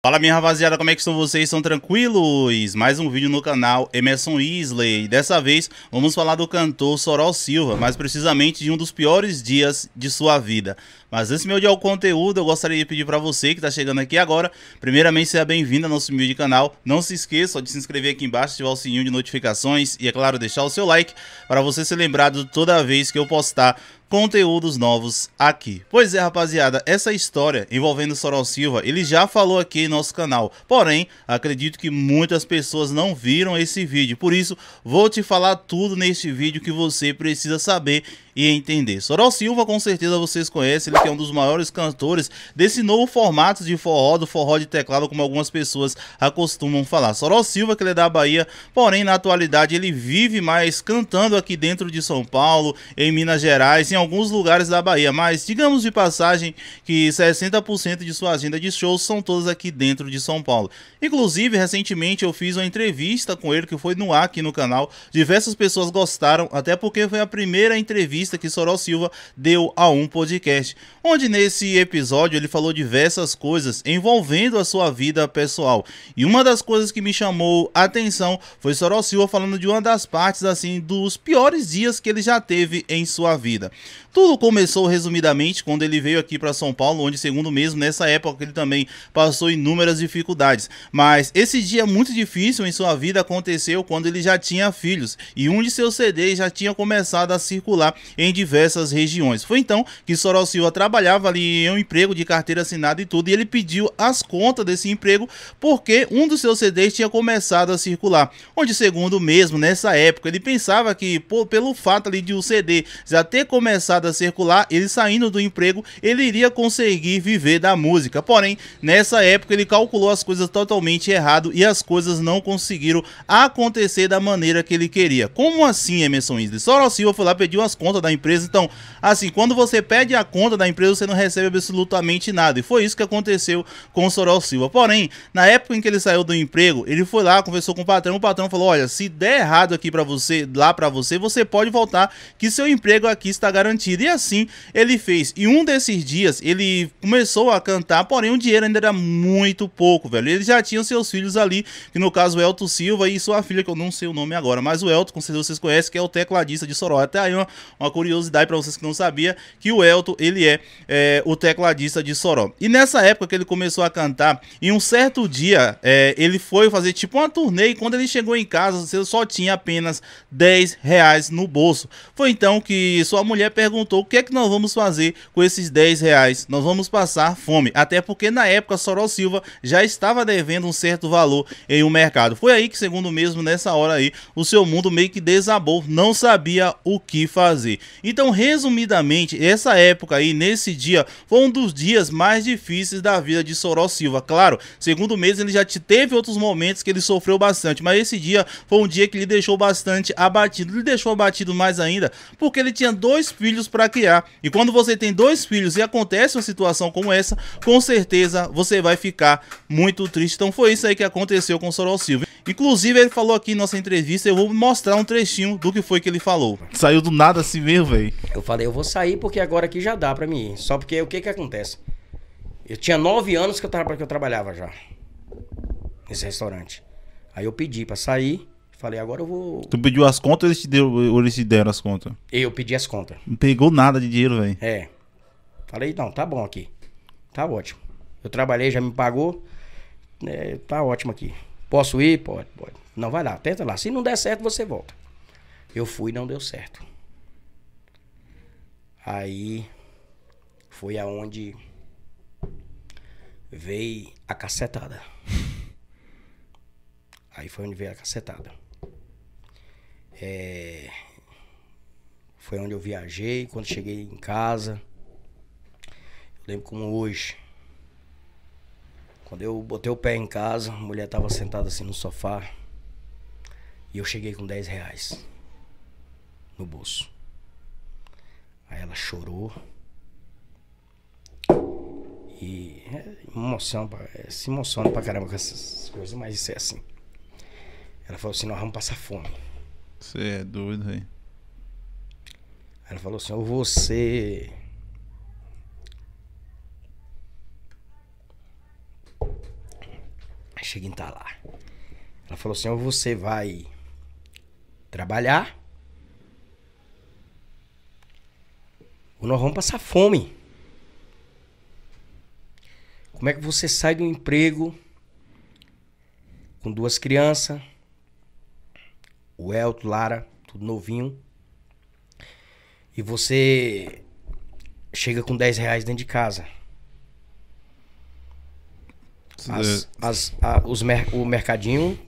Fala minha rapaziada, como é que estão vocês? Estão tranquilos? Mais um vídeo no canal Emerson Isley. Dessa vez vamos falar do cantor Sorol Silva, mais precisamente de um dos piores dias de sua vida. Mas antes de me de ao conteúdo, eu gostaria de pedir para você que está chegando aqui agora, primeiramente seja bem-vindo ao nosso vídeo de canal. Não se esqueça de se inscrever aqui embaixo, ativar o sininho de notificações e é claro deixar o seu like para você ser lembrado toda vez que eu postar conteúdos novos aqui. Pois é, rapaziada, essa história envolvendo Sorol Silva, ele já falou aqui em nosso canal. Porém, acredito que muitas pessoas não viram esse vídeo. Por isso, vou te falar tudo neste vídeo que você precisa saber e entender. Sorol Silva, com certeza vocês conhecem, ele que é um dos maiores cantores desse novo formato de forró, do forró de teclado, como algumas pessoas acostumam falar. Sorol Silva, que ele é da Bahia, porém na atualidade ele vive mais cantando aqui dentro de São Paulo, em Minas Gerais, em alguns lugares da Bahia, mas digamos de passagem que 60% de sua agenda de shows são todas aqui dentro de São Paulo. Inclusive, recentemente eu fiz uma entrevista com ele que foi no ar aqui no canal. Diversas pessoas gostaram, até porque foi a primeira entrevista entrevista que Sorol Silva deu a um podcast, onde nesse episódio ele falou diversas coisas envolvendo a sua vida pessoal. E uma das coisas que me chamou atenção foi Sorol Silva falando de uma das partes assim dos piores dias que ele já teve em sua vida. Tudo começou resumidamente quando ele veio aqui para São Paulo, onde segundo mesmo nessa época ele também passou inúmeras dificuldades. Mas esse dia muito difícil em sua vida aconteceu quando ele já tinha filhos e um de seus CDs já tinha começado a circular em diversas regiões. Foi então que Sorol Silva trabalhava ali em um emprego de carteira assinada e tudo, e ele pediu as contas desse emprego porque um dos seus CDs tinha começado a circular. Onde, segundo mesmo, nessa época, ele pensava que pô, pelo fato ali de o um CD já ter começado a circular, ele saindo do emprego, ele iria conseguir viver da música. Porém, nessa época ele calculou as coisas totalmente errado e as coisas não conseguiram acontecer da maneira que ele queria. Como assim, Emerson Isley? Sorol Silva foi lá, pediu as contas conta da empresa. Então, assim, quando você pede a conta da empresa, você não recebe absolutamente nada. E foi isso que aconteceu com o Sorol Silva. Porém, na época em que ele saiu do emprego, ele foi lá, conversou com o patrão, o patrão falou: "Olha, se der errado aqui para você, lá para você, você pode voltar que seu emprego aqui está garantido". E assim ele fez. E um desses dias ele começou a cantar, porém o dinheiro ainda era muito pouco, velho. Ele já tinha seus filhos ali, que no caso o Elton Silva e sua filha, que eu não sei o nome agora, mas o Elton, com certeza vocês conhecem, que é o tecladista de Sorol. Até aí uma, uma uma curiosidade para vocês que não sabia que o Elton, ele é, é, o tecladista de Soró. E nessa época que ele começou a cantar, em um certo dia, é, ele foi fazer tipo uma turnê e quando ele chegou em casa, ele só tinha apenas 10 reais no bolso. Foi então que sua mulher perguntou o que é que nós vamos fazer com esses 10 reais. Nós vamos passar fome. Até porque na época Soró Silva já estava devendo um certo valor em um mercado. Foi aí que, segundo mesmo, nessa hora aí, o seu mundo meio que desabou, não sabia o que fazer. Então, resumidamente, essa época aí, nesse dia, foi um dos dias mais difíceis da vida de Sorol Silva. Claro, segundo mês ele já teve outros momentos que ele sofreu bastante, mas esse dia foi um dia que lhe deixou bastante abatido. Lhe deixou abatido mais ainda porque ele tinha dois filhos para criar. E quando você tem dois filhos e acontece uma situação como essa, com certeza você vai ficar muito triste. Então foi isso aí que aconteceu com Sorol Silva. Inclusive, ele falou aqui em nossa entrevista, eu vou mostrar um trechinho do que foi que ele falou. Saiu do nada assim mesmo, velho. Eu falei, eu vou sair porque agora aqui já dá pra mim ir. Só porque o que que acontece? Eu tinha nove anos que eu, tra que eu trabalhava já. Nesse restaurante. Aí eu pedi pra sair. Falei, agora eu vou. Tu pediu as contas ou eles te, deu, ou eles te deram as contas? Eu pedi as contas. Não pegou nada de dinheiro, velho. É. Falei, não, tá bom aqui. Tá ótimo. Eu trabalhei, já me pagou. É, tá ótimo aqui. Posso ir? Pode, pode. Não, vai lá, tenta lá. Se não der certo, você volta. Eu fui não deu certo. Aí foi aonde veio a cacetada. Aí foi onde veio a cacetada. É... Foi onde eu viajei, quando cheguei em casa. Eu lembro como hoje. Quando eu botei o pé em casa, a mulher tava sentada assim no sofá. E eu cheguei com 10 reais no bolso. Aí ela chorou. E é emoção, é, se emociona pra caramba com essas coisas, mas isso é assim. Ela falou assim: nós vamos passar fome. Você é doido, hein? Ela falou assim: ou você cheguei tá lá. Ela falou assim: ou você vai trabalhar, ou nós vamos passar fome. Como é que você sai do emprego com duas crianças, o Elton, Lara, tudo novinho, e você chega com 10 reais dentro de casa? As, a, os mer o mercadinho.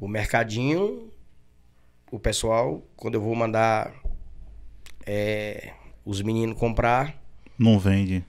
O mercadinho. O pessoal, quando eu vou mandar é, os meninos comprar. Não vende.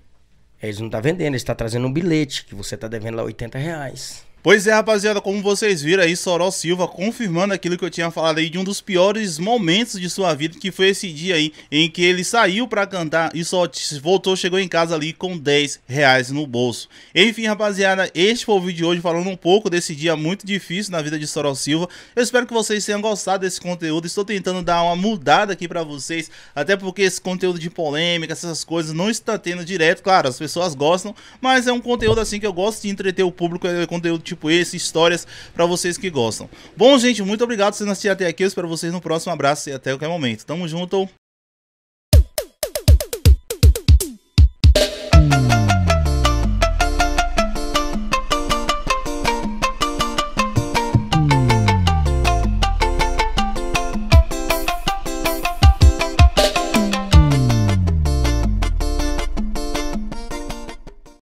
Eles não estão tá vendendo, eles estão tá trazendo um bilhete que você está devendo lá 80 reais. Pois é, rapaziada, como vocês viram aí, Soró Silva confirmando aquilo que eu tinha falado aí de um dos piores momentos de sua vida, que foi esse dia aí em que ele saiu para cantar e só voltou, chegou em casa ali com 10 reais no bolso. Enfim, rapaziada, este foi o vídeo de hoje falando um pouco desse dia muito difícil na vida de Soró Silva. Eu espero que vocês tenham gostado desse conteúdo, estou tentando dar uma mudada aqui para vocês, até porque esse conteúdo de polêmica, essas coisas, não está tendo direto, claro, as pessoas gostam, mas é um conteúdo assim que eu gosto de entreter o público, é conteúdo tipo tipo esse, histórias para vocês que gostam. Bom, gente, muito obrigado por vocês assistirem até aqui. Eu espero vocês no próximo abraço e até qualquer momento. Tamo junto.